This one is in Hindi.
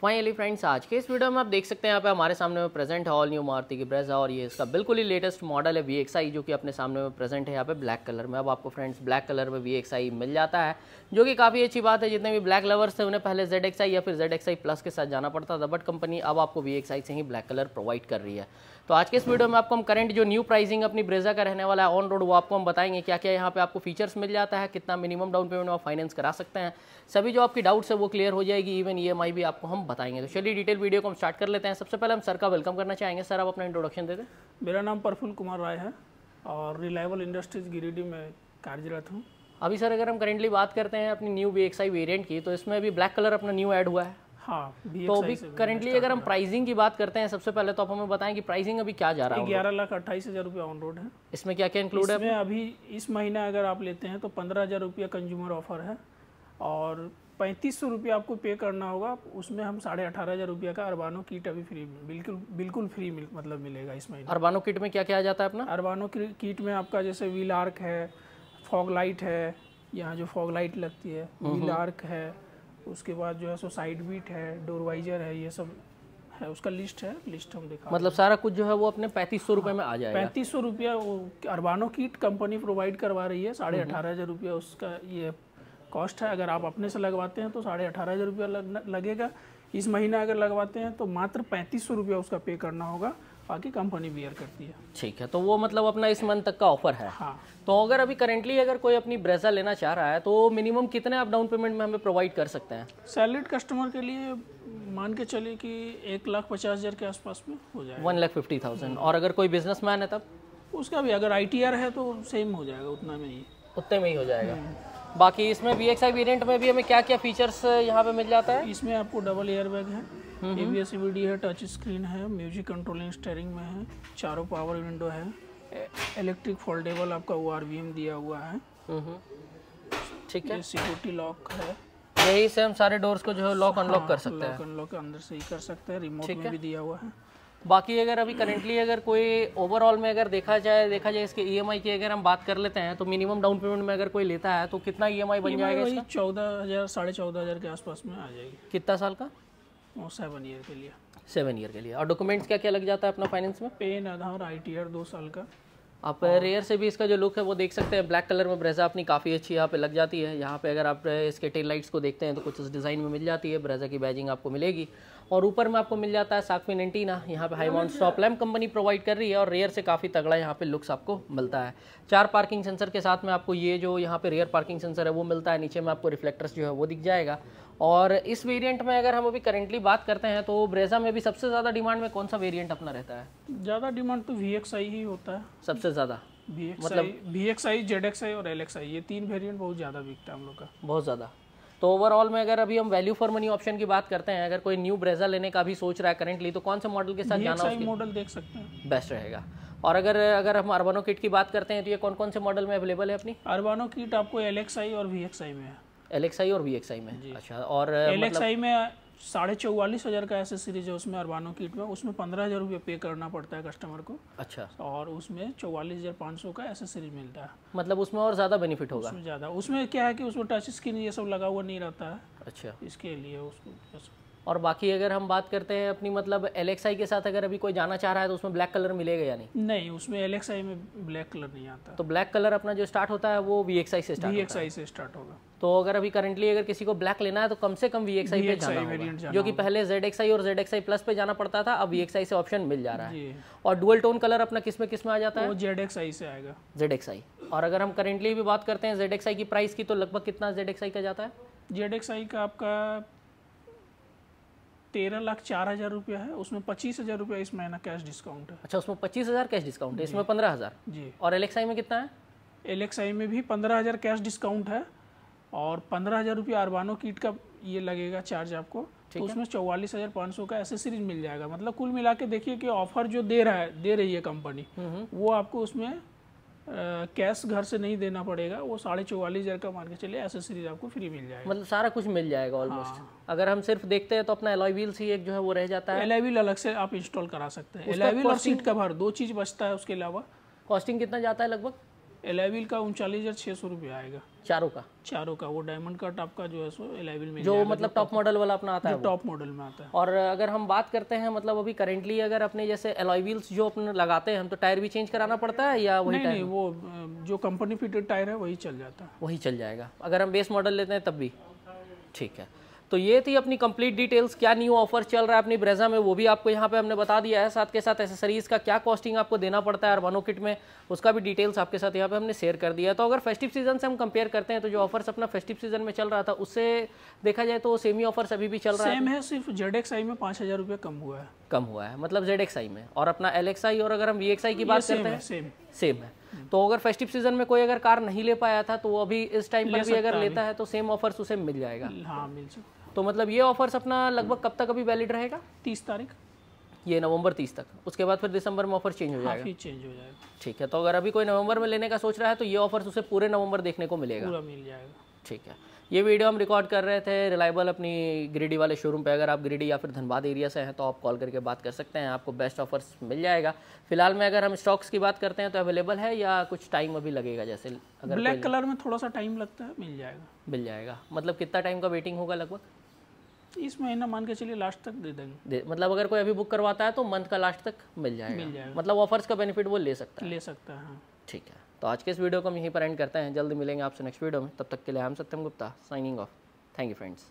फाइनली फ्रेंड्स आज के इस वीडियो में आप देख सकते हैं यहाँ पे हमारे सामने में प्रेजेंट है ऑल न्यू मारुति की ब्रेजा और ये इसका बिल्कुल ही लेटेस्ट मॉडल है वी एक्स आई जो कि अपने सामने में प्रेजेंट है यहाँ पे ब्लैक कलर में अब आपको फ्रेंड्स ब्लैक कलर में वी एक्स आई मिल जाता है जो कि काफ़ी अच्छी बात है जितने भी ब्लैक लवर्स थे उन्हें पहले जेड या फिर जेड प्लस के साथ जाना पड़ता था बट कंपनी अब आपको वी से ही ब्लैक कलर प्रोवाइड कर रही है तो आज के इस वीडियो में आपको हम करंट जो न्यू प्राइसिंग अपनी ब्रेजा का रहने वाला है ऑन रोड वो आपको हम बताएंगे क्या क्या यहाँ पे आपको फीचर्स मिल जाता है कितना मिनिमम डाउन पेमेंट आप फाइनेंस करा सकते हैं सभी जो आपकी डाउट्स है वो क्लियर हो जाएगी इवन ई e भी आपको हम बताएंगे तो चलिए डिटेल वीडियो को हम स्टार्ट कर लेते हैं सबसे पहले हम सर का वेलकम करना चाहेंगे सर आप अपना इंट्रोडक्शन दे दें मेरा नाम प्रफुल कुमार राय है और रिलायबल इंडस्ट्रीज गिरिडीह में कार्यरत हूँ अभी सर अगर हम करेंटली बात करते हैं अपनी न्यू बी एक्स की तो इसमें अभी ब्लैक कलर अपना न्यू ऐड हुआ है हाँ, तो अभी करेंटली अगर हम प्राइसिंग की बात करते हैं सबसे पहले तो आप हमें बताएं कि प्राइसिंग अभी क्या जा रहा है ग्यारह लाख अट्ठाईस हजार रुपया ऑन रोड है इसमें क्या क्या इंक्लूड है अभी इस महीना अगर आप लेते हैं तो पंद्रह हजार रुपया कंज्यूमर ऑफर है और पैंतीस सौ रुपया आपको पे करना होगा उसमें हम साढ़े अठारह हज़ार रुपया का अरबानो किट अभी फ्री बिल्कुल बिल्कुल फ्री मिल, मतलब मिलेगा इसमें अरबानो किट में क्या क्या आ जाता है अपना अरबानो किट में आपका जैसे व्हील आर्क है फॉग लाइट है यहाँ जो फॉग लाइट लगती है व्हील हम्म, हम्म। आर्क है उसके बाद जो है सो साइड बीट है डोर वाइजर है ये सब है उसका लिस्ट है लिस्ट हम दिखा मतलब सारा कुछ जो है वो अपने पैंतीस सौ रुपये में आ जाएगा पैंतीस सौ रुपया वो अरबानो किट कंपनी प्रोवाइड करवा रही है साढ़े हम्म, अठारह हज़ार रुपया उसका ये कॉस्ट है अगर आप अपने से लगवाते हैं तो साढ़े अठारह हज़ार रुपया लगेगा इस महीना अगर लगवाते हैं तो मात्र पैंतीस सौ रुपया उसका पे करना होगा बाकी कंपनी बियर करती है ठीक है तो वो मतलब अपना इस मंथ तक का ऑफर है हाँ तो अगर अभी करेंटली अगर कोई अपनी ब्रेजा लेना चाह रहा है तो मिनिमम कितने आप डाउन पेमेंट में हमें प्रोवाइड कर सकते हैं सैलरीड कस्टमर के लिए मान के चलिए कि एक लाख पचास हज़ार के आसपास में हो जाए वन लाख फिफ्टी थाउजेंड और अगर कोई बिजनेस है तब उसका भी अगर आई है तो सेम हो जाएगा उतना में ही उतने में ही हो जाएगा हम्म। बाकी इसमें बी एक्स वेरियंट में भी हमें क्या क्या फीचर्स यहाँ पे मिल जाता है इसमें आपको डबल एयर बैग है ए बी एस है टच स्क्रीन है म्यूजिक कंट्रोलिंग स्टेयरिंग में है चारों पावर विंडो है इलेक्ट्रिक फोल्डेबल आपका ओ आर दिया हुआ है ठीक है सिक्योरिटी लॉक है यही से हम सारे डोर्स को जो है लॉक अनलॉक हाँ, कर सकते हैं अनलॉक अंदर से ही कर सकते हैं रिमोट में भी दिया हुआ है बाकी अगर अभी करेंटली अगर कोई ओवरऑल में अगर देखा जाए देखा जाए इसके ईएमआई e की अगर हम बात कर लेते हैं तो मिनिमम डाउन पेमेंट में अगर कोई लेता है तो कितना ईएमआई e बन e जाएगा इसका चौदह हज़ार साढ़े चौदह हज़ार के आसपास में आ जाएगी कितना साल का सेवन ईयर के लिए सेवन ईयर के लिए और डॉक्यूमेंट्स क्या क्या लग जाता है अपना फाइनेंस में पेन आधार आई टी दो साल का आप रेयर से भी इसका जो लुक है वो देख सकते हैं ब्लैक कलर में ब्रेजा अपनी काफ़ी अच्छी यहाँ पे लग जाती है यहाँ पे अगर आप इसके टेल लाइट्स को देखते हैं तो कुछ उस डिज़ाइन में मिल जाती है ब्रेजा की बैजिंग आपको मिलेगी और ऊपर में आपको मिल जाता है साकफिन एंटीना यहाँ पे high mount stop lamp company provide कर रही है और रेयर से काफ़ी तगड़ा यहाँ पे लुक्स आपको मिलता है चार पार्किंग सेंसर के साथ में आपको ये जो यहाँ पे रेयर पार्किंग सेंसर है वो मिलता है नीचे में आपको रिफ्लेक्टर्स जो है वो दिख जाएगा और इस वेरिएंट में अगर हम अभी करेंटली बात करते हैं तो ब्रेजा में भी सबसे ज़्यादा डिमांड में कौन सा वेरिएंट अपना रहता है ज़्यादा डिमांड तो वी ही होता है सबसे ज़्यादा मतलब V X I Z X I और एल एक्स आई ये तीन वेरिएंट बहुत ज़्यादा बिकता है हम लोग का बहुत ज़्यादा तो ओवरऑल में अगर अभी हम वैल्यू फॉर मनी ऑप्शन की बात करते हैं अगर कोई न्यू ब्रेजा लेने का भी सोच रहा है करेंटली तो कौन से मॉडल के साथ जाना मॉडल देख सकते हैं बेस्ट रहेगा और अगर अगर हम अरबानो किट की बात करते हैं तो ये कौन कौन से मॉडल में अवेलेबल है अपनी अरबानो किट आपको एल और वी में है एल और वी में अच्छा और एल मतलब... में साढ़े चौवालीस हज़ार का ऐसे सीरीज है उसमें अरबानो किट में उसमें पंद्रह हज़ार रुपये पे करना पड़ता है कस्टमर को अच्छा और उसमें चौवालीस हज़ार पाँच सौ का ऐसे सीरीज मिलता है मतलब उसमें और ज़्यादा बेनिफिट होगा उसमें ज़्यादा उसमें क्या है कि उसमें टच स्क्रीन ये सब लगा हुआ नहीं रहता है अच्छा इसके लिए उसको और बाकी अगर हम बात करते हैं अपनी मतलब एल के साथ अगर अभी कोई जाना चाह रहा है तो उसमें ब्लैक कलर मिलेगा या नहीं नहीं उसमें एल में ब्लैक कलर नहीं आता तो ब्लैक कलर अपना जो स्टार्ट होता है वो वी एक्स से स्टार्ट वी से स्टार्ट होगा तो अगर अभी करंटली अगर किसी को ब्लैक लेना है तो कम से कम वी एक्स आई जो कि पहले जेड एक्स और जेड एक्स प्लस पे जाना पड़ता था अब वी एक्स से ऑप्शन मिल जा रहा है और डुअल टोन कलर अपना किस में किस में आ जाता है जेड एक्स से आएगा जेड एक्स और अगर हम करेंटली भी बात करते हैं जेड एक्स की प्राइस की तो लगभग कितना जेड एक्स का जाता है जेड एक्स का आपका तेरह लाख चार हजार रुपया है उसमें पच्चीस हजार रुपया इस महीना कैश डिस्काउंट है अच्छा उसमें पच्चीस हजार कैश डिस्काउंट है इसमें पंद्रह हजार जी और एलेक्साई में कितना है एलेक्साई में भी पंद्रह हजार कैश डिस्काउंट है और पंद्रह हजार रुपया अरबानो किट का ये लगेगा चार्ज आपको तो उसमें चौवालीस हजार पाँच सौ का एसेसरीज मिल जाएगा मतलब कुल मिला के देखिए कि ऑफर जो दे रहा है दे रही है कंपनी हम्म, हम्म। वो आपको उसमें कैश घर से नहीं देना पड़ेगा वो साढ़े चौवालीस हज़ार का मान के चले एसेसरीज आपको फ्री मिल जाएगा मतलब सारा कुछ मिल जाएगा ऑलमोस्ट हाँ। अगर हम सिर्फ देखते हैं तो अपना एलॉयवील ही एक जो है वो रह जाता है एलॉयवील अलग से आप इंस्टॉल करा सकते हैं एलॉयवील और सीट कवर दो चीज़ बचता है उसके अलावा कॉस्टिंग कितना जाता है लगभग एलाइविल का उनचालीस हज़ार छह सौ रुपया आएगा चारों का चारों का वो डायमंड कट आपका जो है सो एलाइविल में जो मतलब टॉप मॉडल वाला अपना आता है टॉप मॉडल में आता है और अगर हम बात करते हैं मतलब अभी करेंटली अगर अपने जैसे एलाइविल्स जो अपने लगाते हैं हम तो टायर भी चेंज कराना पड़ता है या वही नहीं, वो जो कंपनी फिटेड टायर है वही चल जाता है वही चल जाएगा अगर हम बेस मॉडल लेते हैं तब भी ठीक है तो ये थी अपनी कंप्लीट डिटेल्स क्या न्यू ऑफर चल रहा है अपनी ब्रेजा में वो भी आपको यहाँ पे हमने बता दिया है साथ के साथ एसेसरीज़ का क्या कॉस्टिंग आपको देना पड़ता है अरबानो किट में उसका भी डिटेल्स आपके साथ यहाँ पे हमने शेयर कर दिया तो अगर फेस्टिव सीजन से हम कंपेयर करते हैं तो जो ऑफर्स अपना फेस्टिव सीजन में चल रहा था उससे देखा जाए तो सेमी ऑफर्स अभी भी चल रहा है सेम है सिर्फ जेड एक्स आई में पाँच हज़ार रुपये कम हुआ है कम हुआ है मतलब जेड एक्स आई में और अपना एल आई और अगर हम वी एक्स आई की बात करते हैं सेम सेम है तो अगर फेस्टिव सीजन में कोई अगर कार नहीं ले पाया था तो अभी इस टाइम पर भी अगर लेता है तो सेम ऑफर्स उसे मिल जाएगा हाँ मिल सकता तो मतलब ये ऑफर्स अपना लगभग कब तक अभी वैलिड रहेगा तीस तारीख ये नवंबर तीस तक उसके बाद फिर दिसंबर में ऑफर चेंज हो हाँ, जाएगा हाँ, चेंज हो जाएगा ठीक है तो अगर अभी कोई नवंबर में लेने का सोच रहा है तो ये ऑफर उसे पूरे नवंबर देखने को मिलेगा पूरा मिल जाएगा ठीक है ये वीडियो हम रिकॉर्ड कर रहे थे रिलायबल अपनी ग्रीडी वाले शोरूम पे अगर आप ग्रीडी या फिर धनबाद एरिया से हैं तो आप कॉल करके बात कर सकते हैं आपको बेस्ट ऑफर्स मिल जाएगा फिलहाल में अगर हम स्टॉक्स की बात करते हैं तो अवेलेबल है या कुछ टाइम अभी लगेगा जैसे अगर ब्लैक कलर में थोड़ा सा टाइम लगता है मिल जाएगा मिल जाएगा मतलब कितना टाइम का वेटिंग होगा लगभग इस महीना मान के चलिए लास्ट तक दे देंगे दे, मतलब अगर कोई अभी बुक करवाता है तो मंथ का लास्ट तक मिल जाएगा, मिल जाएगा। मतलब ऑफर्स का बेनिफिट वो ले सकता है ले सकता है हाँ। ठीक है तो आज के इस वीडियो को हम यहीं पर एंड करते हैं जल्दी मिलेंगे आपसे नेक्स्ट वीडियो में तब तक के लिए हम Satyam Gupta signing off thank you friends